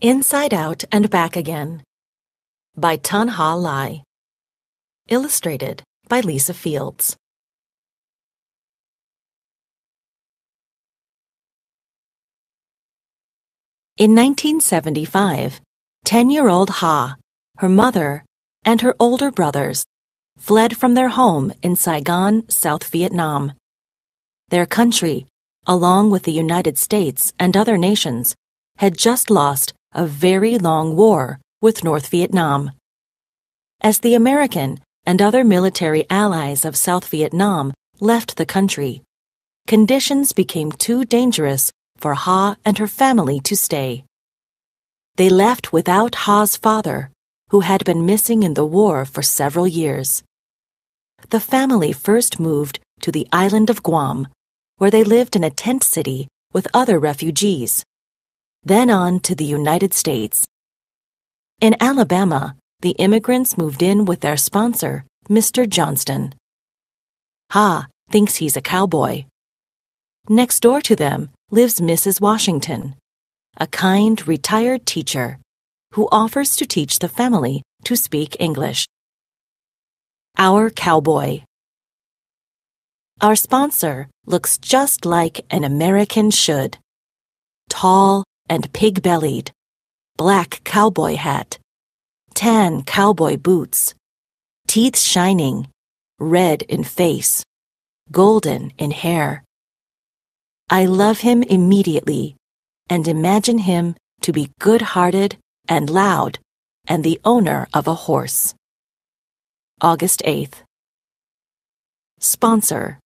Inside Out and Back Again by Tan Ha Lai. Illustrated by Lisa Fields. In 1975, 10 year old Ha, her mother, and her older brothers fled from their home in Saigon, South Vietnam. Their country, along with the United States and other nations, had just lost a very long war with North Vietnam. As the American and other military allies of South Vietnam left the country, conditions became too dangerous for Ha and her family to stay. They left without Ha's father, who had been missing in the war for several years. The family first moved to the island of Guam, where they lived in a tent city with other refugees then on to the United States. In Alabama, the immigrants moved in with their sponsor, Mr. Johnston. Ha thinks he's a cowboy. Next door to them lives Mrs. Washington, a kind, retired teacher who offers to teach the family to speak English. Our cowboy. Our sponsor looks just like an American should tall, and pig-bellied, black cowboy hat, tan cowboy boots, teeth shining, red in face, golden in hair. I love him immediately and imagine him to be good-hearted and loud and the owner of a horse. August 8th. Sponsor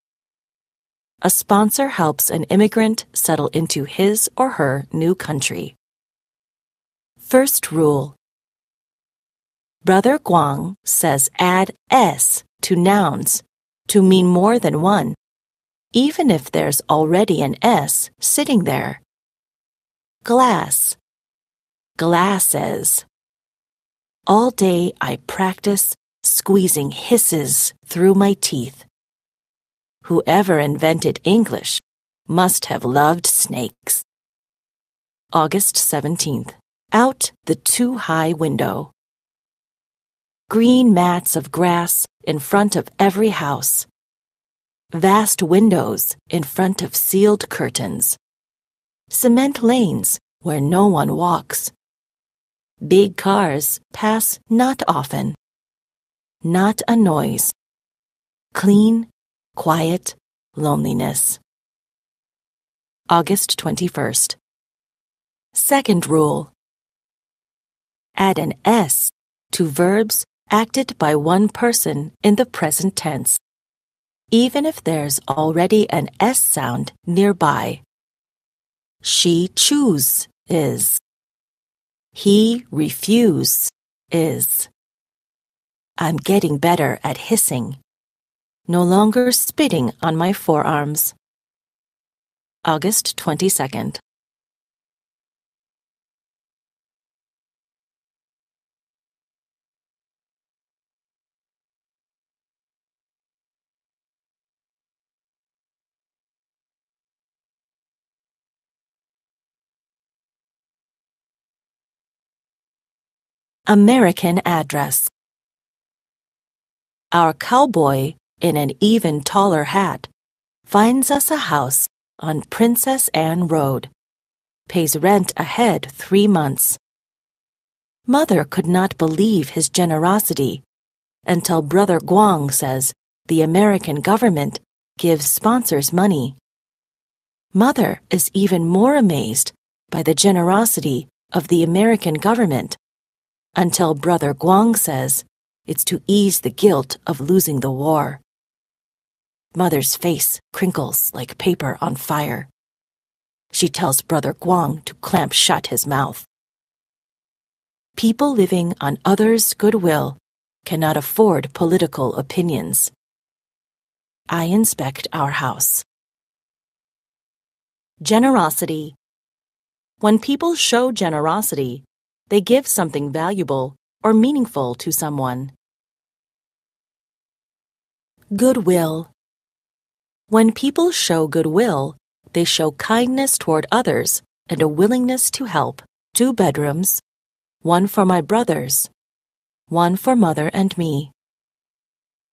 a sponsor helps an immigrant settle into his or her new country. First rule Brother Guang says add s to nouns to mean more than one, even if there's already an s sitting there. Glass, glasses. All day I practice squeezing hisses through my teeth whoever invented English must have loved snakes. August 17th. Out the too high window. Green mats of grass in front of every house. Vast windows in front of sealed curtains. Cement lanes where no one walks. Big cars pass not often. Not a noise. Clean quiet, loneliness. August 21st. Second rule. Add an S to verbs acted by one person in the present tense, even if there's already an S sound nearby. She choose is. He refuse is. I'm getting better at hissing no longer spitting on my forearms. August 22nd. American Address Our cowboy in an even taller hat, finds us a house on Princess Anne Road, pays rent ahead three months. Mother could not believe his generosity until Brother Guang says the American government gives sponsors money. Mother is even more amazed by the generosity of the American government until Brother Guang says it's to ease the guilt of losing the war. Mother's face crinkles like paper on fire. She tells Brother Guang to clamp shut his mouth. People living on others' goodwill cannot afford political opinions. I inspect our house. Generosity. When people show generosity, they give something valuable or meaningful to someone. Goodwill. When people show goodwill, they show kindness toward others and a willingness to help. Two bedrooms, one for my brothers, one for mother and me.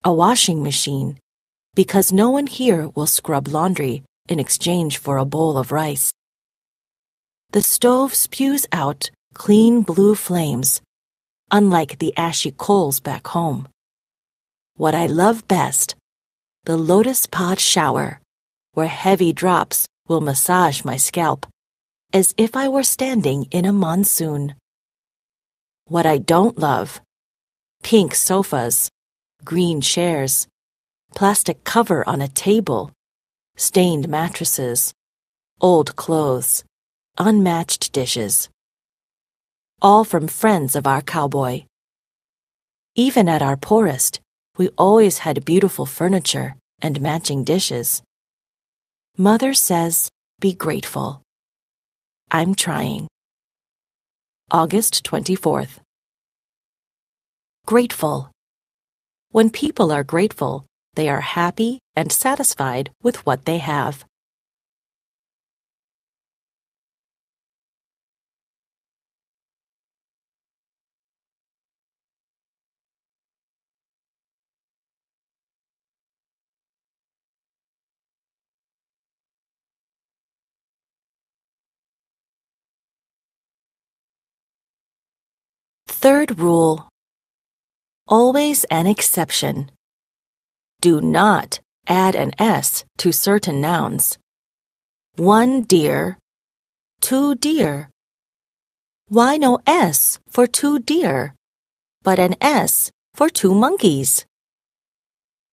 A washing machine, because no one here will scrub laundry in exchange for a bowl of rice. The stove spews out clean blue flames, unlike the ashy coals back home. What I love best the Lotus Pod Shower, where heavy drops will massage my scalp, as if I were standing in a monsoon. What I don't love pink sofas, green chairs, plastic cover on a table, stained mattresses, old clothes, unmatched dishes. All from friends of our cowboy. Even at our poorest, we always had beautiful furniture and matching dishes. Mother says, be grateful. I'm trying. August 24th. Grateful. When people are grateful, they are happy and satisfied with what they have. Third rule Always an exception. Do not add an S to certain nouns. One deer, two deer. Why no S for two deer, but an S for two monkeys?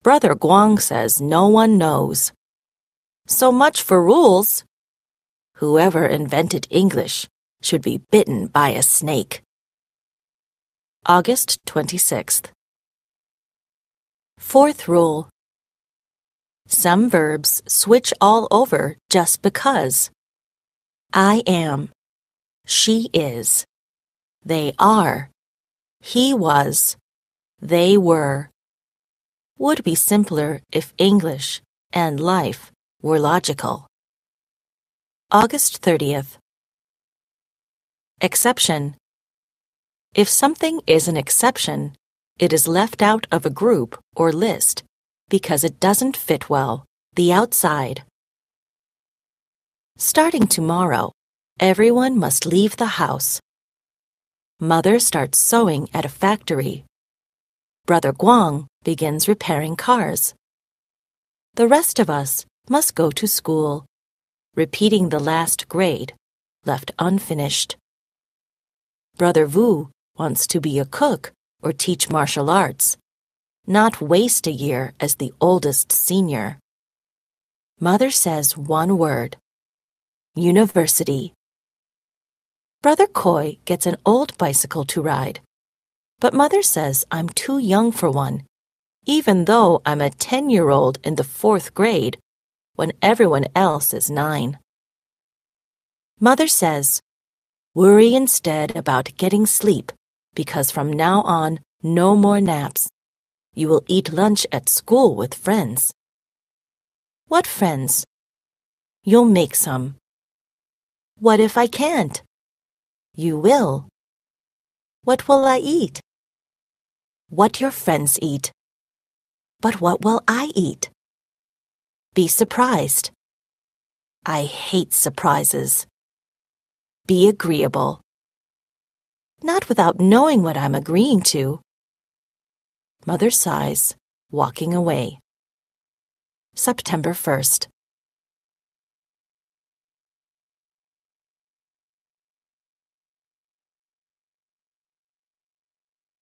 Brother Guang says no one knows. So much for rules. Whoever invented English should be bitten by a snake. August 26th. Fourth rule. Some verbs switch all over just because. I am. She is. They are. He was. They were. Would be simpler if English and life were logical. August 30th. Exception if something is an exception, it is left out of a group or list because it doesn't fit well, the outside. Starting tomorrow, everyone must leave the house. Mother starts sewing at a factory. Brother Guang begins repairing cars. The rest of us must go to school, repeating the last grade, left unfinished. Brother Wu wants to be a cook or teach martial arts, not waste a year as the oldest senior. Mother says one word University. Brother Coy gets an old bicycle to ride, but Mother says I'm too young for one, even though I'm a 10 year old in the fourth grade when everyone else is nine. Mother says, Worry instead about getting sleep because from now on, no more naps. You will eat lunch at school with friends. What friends? You'll make some. What if I can't? You will. What will I eat? What your friends eat. But what will I eat? Be surprised. I hate surprises. Be agreeable not without knowing what I'm agreeing to. Mother sighs, walking away. September 1st.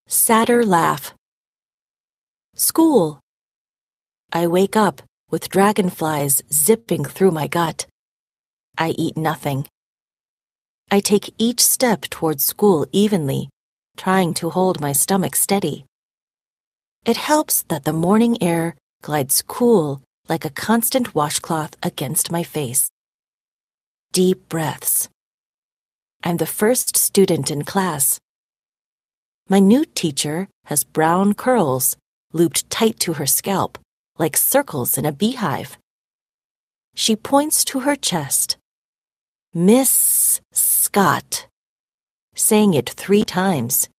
Sadder laugh. School. I wake up with dragonflies zipping through my gut. I eat nothing. I take each step toward school evenly, trying to hold my stomach steady. It helps that the morning air glides cool like a constant washcloth against my face. Deep breaths. I'm the first student in class. My new teacher has brown curls looped tight to her scalp, like circles in a beehive. She points to her chest Miss Scott, saying it three times,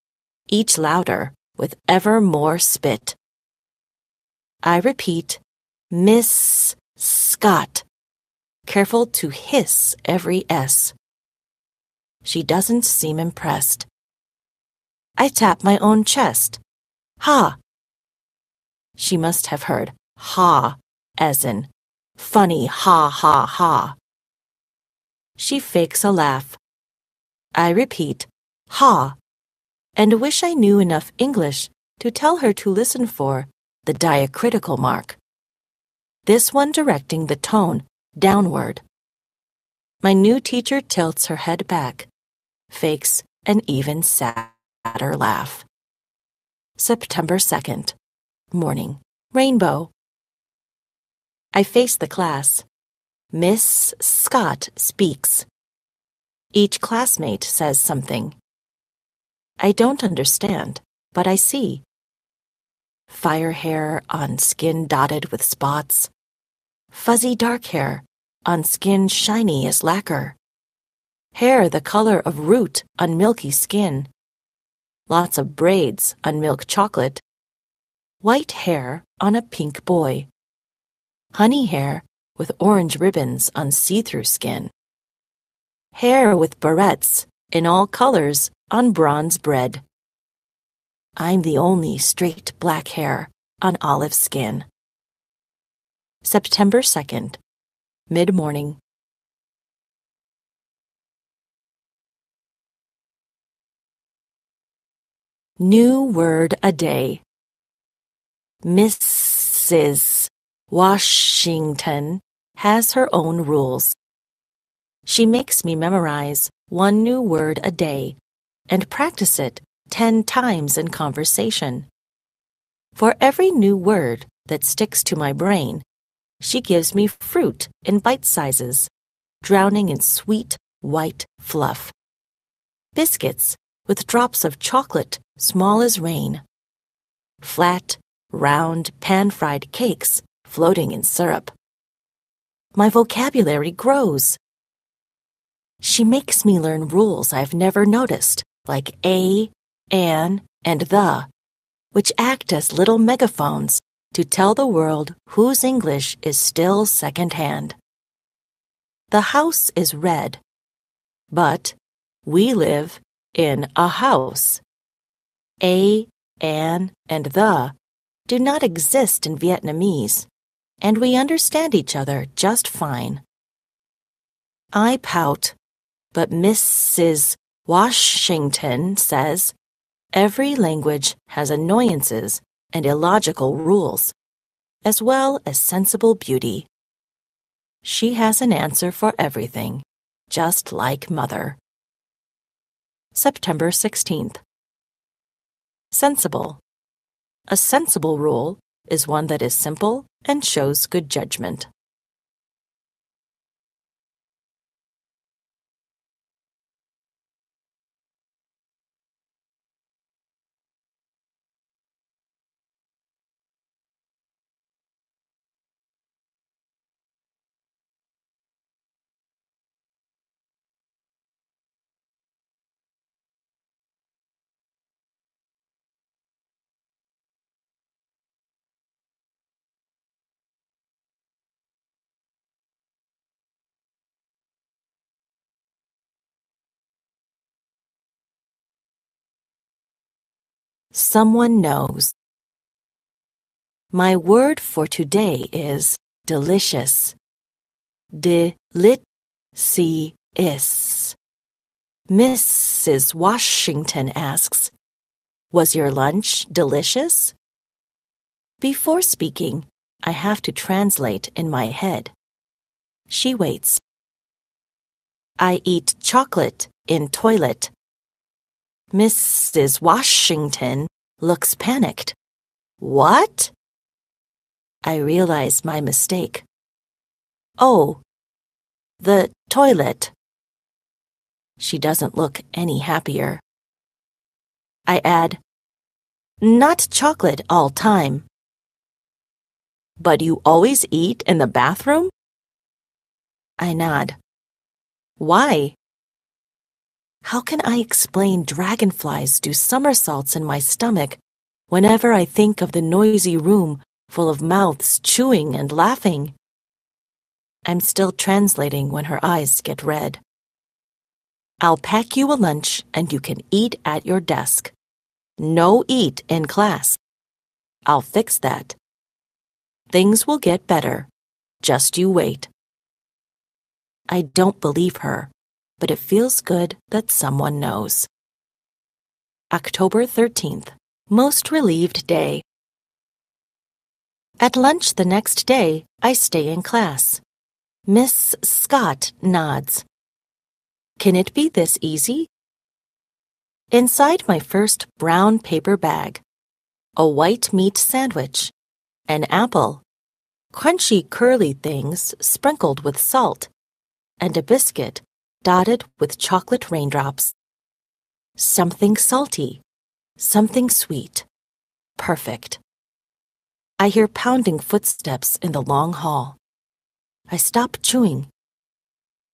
each louder with ever more spit. I repeat, Miss Scott, careful to hiss every S. She doesn't seem impressed. I tap my own chest. Ha! She must have heard ha as in funny ha ha ha. She fakes a laugh. I repeat, ha, and wish I knew enough English to tell her to listen for the diacritical mark. This one directing the tone downward. My new teacher tilts her head back, fakes an even sadder laugh. September 2nd, morning, rainbow. I face the class. Miss Scott speaks. Each classmate says something. I don't understand, but I see. Fire hair on skin dotted with spots. Fuzzy dark hair on skin shiny as lacquer. Hair the color of root on milky skin. Lots of braids on milk chocolate. White hair on a pink boy. Honey hair with orange ribbons on see-through skin. Hair with barrettes, in all colors, on bronze bread. I'm the only straight black hair on olive skin. September 2nd, mid-morning. New word a day. Mrs. Washington has her own rules. She makes me memorize one new word a day and practice it 10 times in conversation. For every new word that sticks to my brain, she gives me fruit in bite sizes, drowning in sweet, white fluff. Biscuits with drops of chocolate small as rain. Flat, round, pan fried cakes floating in syrup my vocabulary grows. She makes me learn rules I've never noticed, like a, an, and the, which act as little megaphones to tell the world whose English is still secondhand. The house is red, but we live in a house. A, an, and the do not exist in Vietnamese and we understand each other just fine. I pout, but Mrs. Washington says every language has annoyances and illogical rules, as well as sensible beauty. She has an answer for everything, just like Mother. September 16th. Sensible. A sensible rule is one that is simple and shows good judgment. Someone knows. My word for today is delicious. de lit Mrs. Washington asks, Was your lunch delicious? Before speaking, I have to translate in my head. She waits. I eat chocolate in toilet. Mrs. Washington looks panicked. What? I realize my mistake. Oh, the toilet. She doesn't look any happier. I add, not chocolate all time. But you always eat in the bathroom? I nod. Why? How can I explain dragonflies do somersaults in my stomach whenever I think of the noisy room full of mouths chewing and laughing? I'm still translating when her eyes get red. I'll pack you a lunch and you can eat at your desk. No eat in class. I'll fix that. Things will get better. Just you wait. I don't believe her but it feels good that someone knows. October 13th, most relieved day. At lunch the next day, I stay in class. Miss Scott nods. Can it be this easy? Inside my first brown paper bag, a white meat sandwich, an apple, crunchy curly things sprinkled with salt, and a biscuit dotted with chocolate raindrops. Something salty. Something sweet. Perfect. I hear pounding footsteps in the long hall. I stop chewing.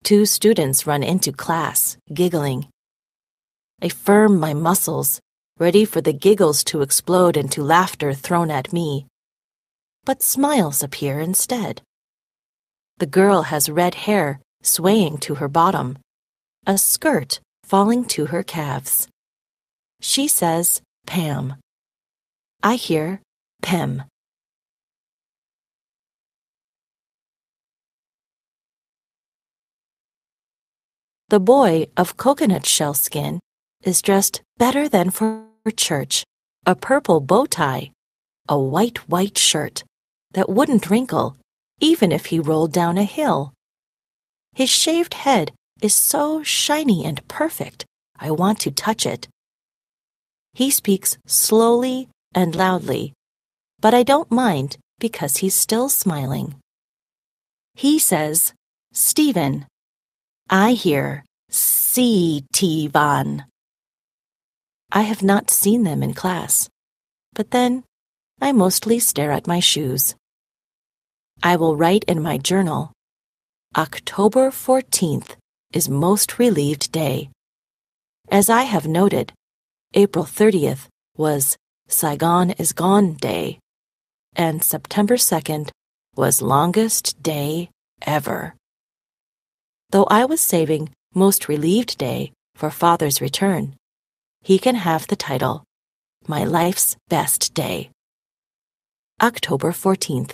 Two students run into class, giggling. I firm my muscles, ready for the giggles to explode into laughter thrown at me. But smiles appear instead. The girl has red hair swaying to her bottom, a skirt falling to her calves. She says, Pam. I hear, Pem. The boy of coconut shell skin is dressed better than for church, a purple bow tie, a white, white shirt that wouldn't wrinkle even if he rolled down a hill. His shaved head is so shiny and perfect, I want to touch it. He speaks slowly and loudly, but I don't mind because he's still smiling. He says, Stephen. I hear, Stephen. I have not seen them in class, but then I mostly stare at my shoes. I will write in my journal October 14th is most relieved day. As I have noted, April 30th was Saigon is Gone Day, and September 2nd was longest day ever. Though I was saving most relieved day for father's return, he can have the title My Life's Best Day. October 14th.